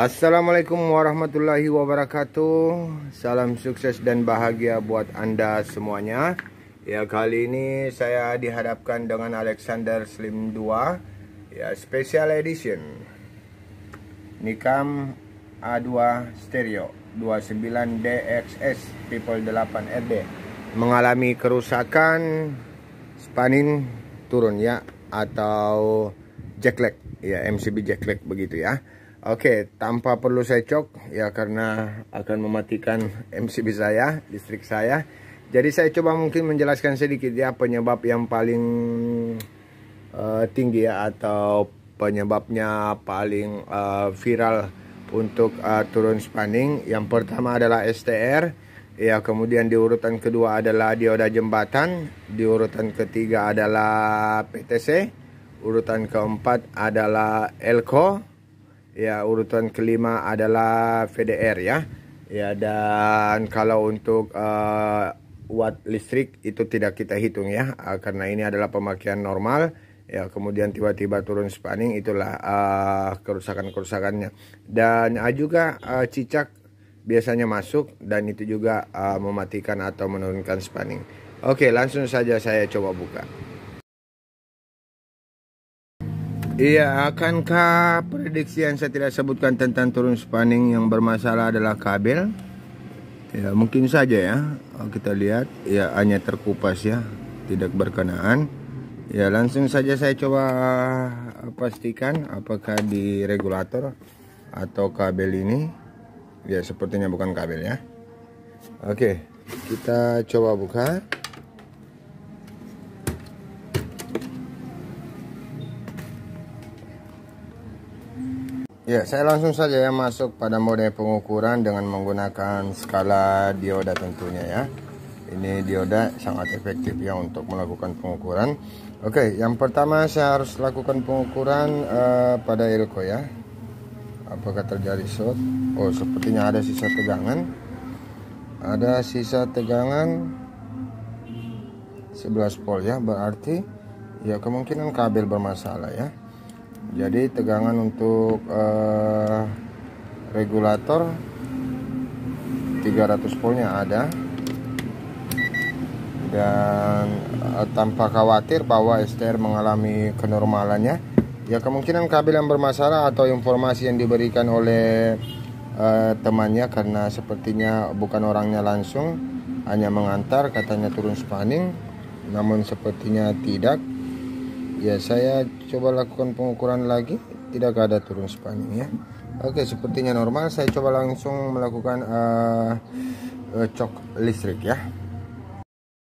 Assalamualaikum warahmatullahi wabarakatuh Salam sukses dan bahagia buat Anda semuanya Ya kali ini saya dihadapkan dengan Alexander Slim 2 Ya special edition Nikam A2 stereo 29DXS People 8RD Mengalami kerusakan Spanin turun ya Atau lag Ya MCB lag begitu ya Oke, tanpa perlu saya cok ya karena akan mematikan MCB saya, listrik saya. Jadi saya coba mungkin menjelaskan sedikit ya penyebab yang paling uh, tinggi ya atau penyebabnya paling uh, viral untuk uh, turun spanning. Yang pertama adalah STR, ya kemudian di urutan kedua adalah dioda jembatan, di urutan ketiga adalah PTC, urutan keempat adalah elko ya urutan kelima adalah VDR ya ya dan kalau untuk uh, watt listrik itu tidak kita hitung ya uh, karena ini adalah pemakaian normal ya kemudian tiba-tiba turun spanning itulah uh, kerusakan-kerusakannya dan uh, juga uh, cicak biasanya masuk dan itu juga uh, mematikan atau menurunkan spanning oke langsung saja saya coba buka Iya, akankah prediksi yang saya tidak sebutkan tentang turun spanning yang bermasalah adalah kabel? Ya, mungkin saja ya. Kita lihat, ya hanya terkupas ya, tidak berkenaan. Ya, langsung saja saya coba eh, pastikan apakah di regulator atau kabel ini. Ya, sepertinya bukan kabel ya. Oke, kita coba buka. Ya, saya langsung saja ya masuk pada mode pengukuran dengan menggunakan skala dioda tentunya ya. Ini dioda sangat efektif ya untuk melakukan pengukuran. Oke, yang pertama saya harus lakukan pengukuran uh, pada elko ya. Apakah terjadi short? Oh, sepertinya ada sisa tegangan. Ada sisa tegangan 11 volt ya, berarti ya kemungkinan kabel bermasalah ya jadi tegangan untuk uh, regulator 300 voltnya ada dan uh, tanpa khawatir bahwa STR mengalami kenormalannya ya kemungkinan kabel yang bermasalah atau informasi yang diberikan oleh uh, temannya karena sepertinya bukan orangnya langsung hanya mengantar katanya turun spanning namun sepertinya tidak ya saya coba lakukan pengukuran lagi tidak ada turun sepanjang ya oke sepertinya normal saya coba langsung melakukan uh, uh, cok listrik ya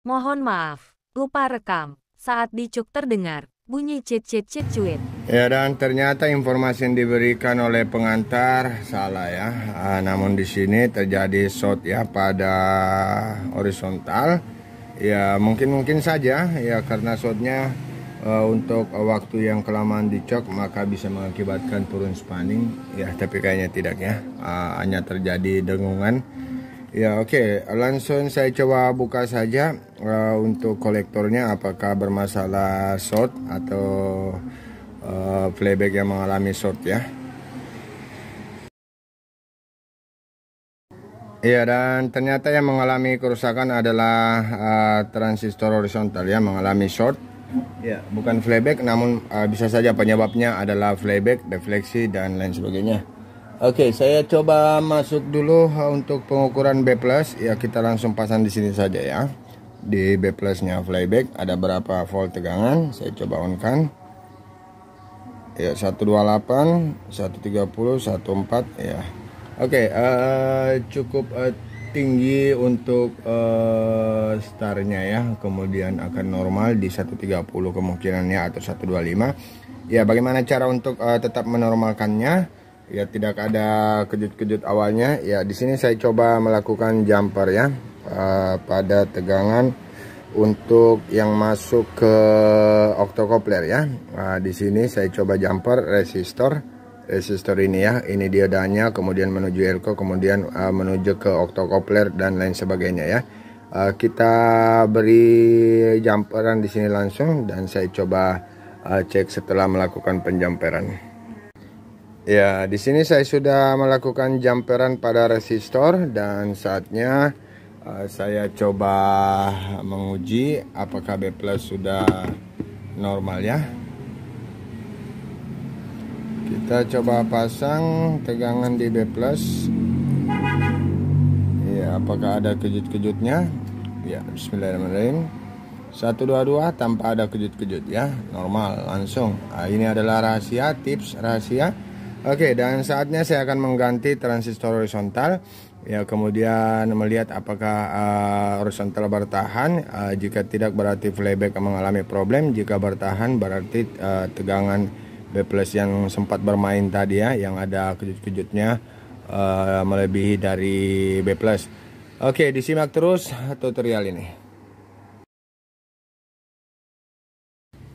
mohon maaf lupa rekam saat dicuk terdengar bunyi cit cit cit cuit ya dan ternyata informasi yang diberikan oleh pengantar salah ya uh, namun di sini terjadi shot ya pada horizontal ya mungkin mungkin saja ya karena shotnya uh, untuk waktu yang kelamaan dicok maka bisa mengakibatkan turun spanning ya tapi kayaknya tidak ya uh, hanya terjadi dengungan ya oke okay. langsung saya coba buka saja uh, untuk kolektornya apakah bermasalah short atau uh, playback yang mengalami short ya Iya dan ternyata yang mengalami kerusakan adalah uh, transistor horizontal ya mengalami short Ya, bukan flyback, namun uh, bisa saja penyebabnya adalah flyback, defleksi dan lain sebagainya. Oke, okay, saya coba masuk dulu uh, untuk pengukuran B+. Ya, kita langsung pasang di sini saja ya. Di B+-nya flyback ada berapa volt tegangan? Saya coba onkan. kan. Ya, 128, 130, 14 ya. Oke, okay, uh, cukup uh, tinggi untuk uh, startnya ya kemudian akan normal di 130 kemungkinannya atau 125 ya bagaimana cara untuk uh, tetap menormalkannya ya tidak ada kejut-kejut awalnya ya di sini saya coba melakukan jumper ya uh, pada tegangan untuk yang masuk ke octocoupler ya uh, di sini saya coba jumper resistor resistor eh, ini ya ini dia diodanya kemudian menuju elko kemudian uh, menuju ke octocoupler dan lain sebagainya ya uh, kita beri jumperan di sini langsung dan saya coba uh, cek setelah melakukan penjamperan ya di sini saya sudah melakukan jumperan pada resistor dan saatnya uh, saya coba menguji apakah B plus sudah normal ya kita coba pasang tegangan di B plus ya apakah ada kejut-kejutnya ya bismillahirrahmanirrahim 122 tanpa ada kejut-kejut ya normal langsung nah, ini adalah rahasia tips rahasia Oke dan saatnya saya akan mengganti transistor horizontal ya kemudian melihat apakah uh, horizontal bertahan uh, jika tidak berarti flyback mengalami problem jika bertahan berarti uh, tegangan B plus yang sempat bermain tadi ya yang ada kejut-kejutnya uh, melebihi dari B plus oke disimak terus tutorial ini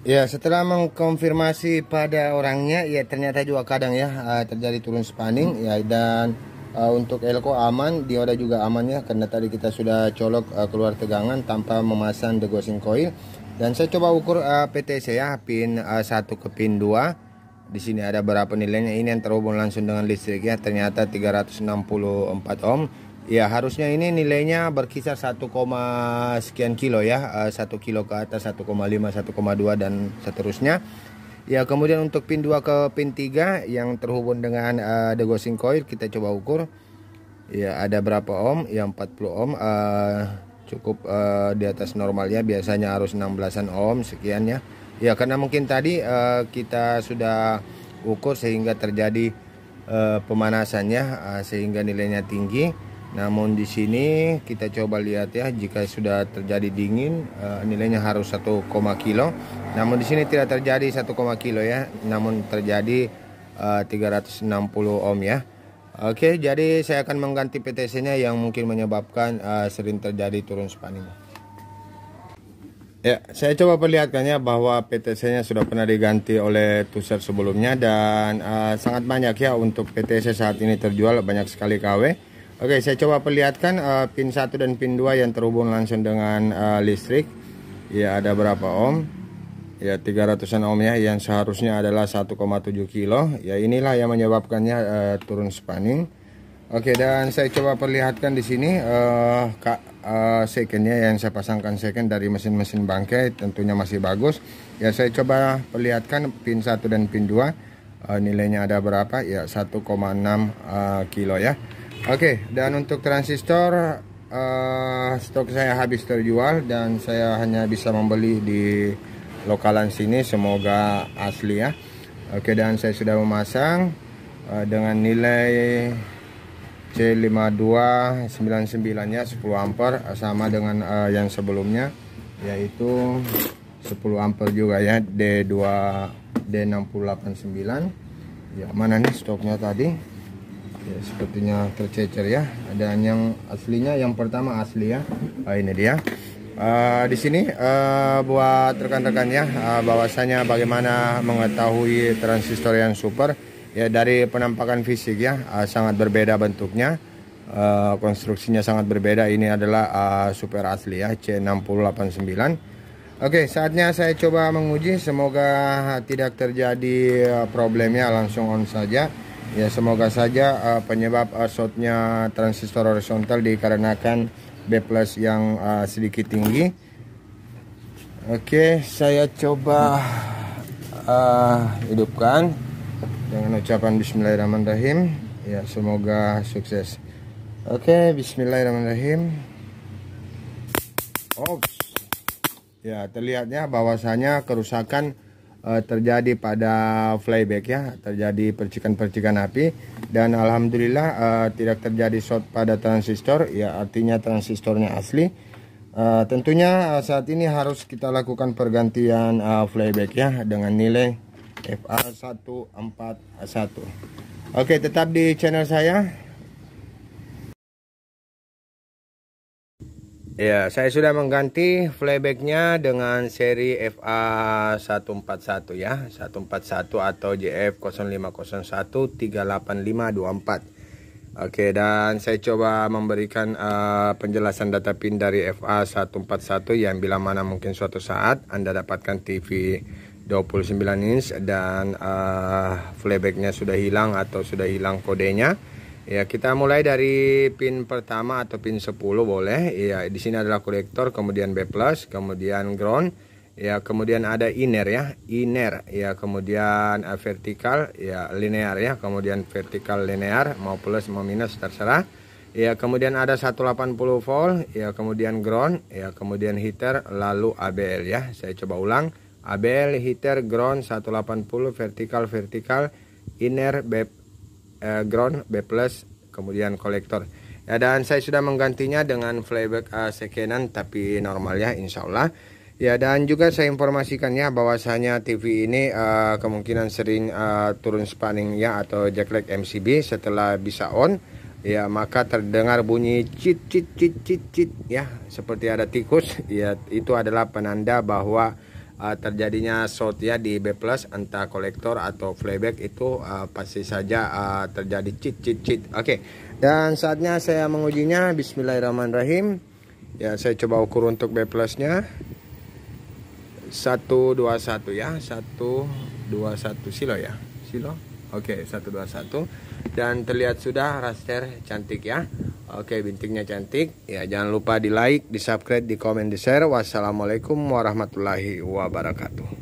Ya setelah mengkonfirmasi pada orangnya ya ternyata juga kadang ya uh, terjadi turun spanning ya dan uh, untuk elko aman dia dioda juga aman ya karena tadi kita sudah colok uh, keluar tegangan tanpa memasang degosing coil dan saya coba ukur uh, PTC ya pin uh, 1 ke pin 2 di sini ada berapa nilainya ini yang terhubung langsung dengan listrik ya ternyata 364 ohm ya harusnya ini nilainya berkisar 1, sekian kilo ya 1 eh, kilo ke atas 1,5 1,2 dan seterusnya ya kemudian untuk pin 2 ke pin 3 yang terhubung dengan uh, the gosing coil kita coba ukur ya ada berapa ohm ya 40 ohm uh, cukup uh, di atas normal ya biasanya harus 16an ohm sekian ya Ya karena mungkin tadi uh, kita sudah ukur sehingga terjadi uh, pemanasannya uh, sehingga nilainya tinggi. Namun di sini kita coba lihat ya jika sudah terjadi dingin uh, nilainya harus 1, kilo. Namun di sini tidak terjadi 1, kilo ya. Namun terjadi uh, 360 ohm ya. Oke, jadi saya akan mengganti PTC-nya yang mungkin menyebabkan uh, sering terjadi turun spanningnya. Ya, saya coba perlihatkannya bahwa PTC-nya sudah pernah diganti oleh Tuser sebelumnya dan uh, sangat banyak ya untuk PTC saat ini terjual banyak sekali KW. Oke, saya coba perlihatkan uh, pin 1 dan pin 2 yang terhubung langsung dengan uh, listrik. Ya, ada berapa ohm? Ya, 300-an ohm ya yang seharusnya adalah 1,7 kilo. Ya, inilah yang menyebabkannya uh, turun spanning. Oke, okay, dan saya coba perlihatkan di sini uh, kak, uh, eh, secondnya yang saya pasangkan second dari mesin-mesin bangkai tentunya masih bagus. Ya saya coba perlihatkan pin 1 dan pin 2 uh, eh, nilainya ada berapa? Ya 1,6 uh, kilo ya. Oke, okay, dan untuk transistor uh, stok saya habis terjual dan saya hanya bisa membeli di lokalan sini. Semoga asli ya. Oke, okay, dan saya sudah memasang uh, dengan nilai C5299 nya 10 ampere sama dengan uh, yang sebelumnya yaitu 10 ampere juga ya D2 D689 ya mana nih stoknya tadi ya sepertinya tercecer ya dan yang aslinya yang pertama asli ya uh, ini dia Uh, di sini uh, buat rekan-rekan ya uh, bahwasanya bagaimana mengetahui transistor yang super Ya dari penampakan fisik ya uh, sangat berbeda bentuknya. Uh, konstruksinya sangat berbeda. Ini adalah uh, super asli ya C689. Oke, saatnya saya coba menguji. Semoga tidak terjadi problemnya. Langsung on saja. Ya semoga saja uh, penyebab uh, shortnya transistor horizontal dikarenakan B+ plus yang uh, sedikit tinggi. Oke, saya coba uh, hidupkan dengan ucapan Bismillahirrahmanirrahim ya semoga sukses oke okay, Bismillahirrahmanirrahim Ops. ya terlihatnya bahwasanya kerusakan uh, terjadi pada flyback ya terjadi percikan-percikan api dan alhamdulillah uh, tidak terjadi short pada transistor ya artinya transistornya asli uh, tentunya uh, saat ini harus kita lakukan pergantian uh, flyback ya dengan nilai FA141 Oke tetap di channel saya Ya saya sudah mengganti playbacknya dengan seri FA141 ya 141 atau JF0501 38524 Oke, dan saya coba memberikan uh, penjelasan data PIN dari FA141 yang bila mana mungkin suatu saat Anda dapatkan TV 29 inch dan uh, ah, playbacknya sudah hilang atau sudah hilang kodenya ya kita mulai dari pin pertama atau pin 10 boleh ya di sini adalah kolektor kemudian B plus kemudian ground ya kemudian ada inner ya inner ya kemudian uh, vertikal ya linear ya kemudian vertikal linear mau plus mau minus terserah ya kemudian ada 180 volt ya kemudian ground ya kemudian heater lalu ABL ya saya coba ulang ABL heater ground 180 vertikal vertikal inner B, eh, ground B plus kemudian kolektor ya dan saya sudah menggantinya dengan flyback uh, eh, sekenan tapi normal ya insyaallah ya dan juga saya informasikan ya bahwasanya TV ini uh, kemungkinan sering uh, turun spanning ya atau jackleg MCB setelah bisa on ya maka terdengar bunyi cit cit cit cit cit ya seperti ada tikus ya itu adalah penanda bahwa uh, terjadinya short ya di B+ plus entah kolektor atau flyback itu uh, pasti saja uh, terjadi cheat cheat cheat. Oke. Okay. Dan saatnya saya mengujinya bismillahirrahmanirrahim. Ya, saya coba ukur untuk B+-nya. 121 ya, 121 silo ya. Silo. Oke, okay, 121 dan terlihat sudah raster cantik ya. Oke, bintiknya cantik. Ya, jangan lupa di like, di subscribe, di komen, di share. Wassalamualaikum warahmatullahi wabarakatuh.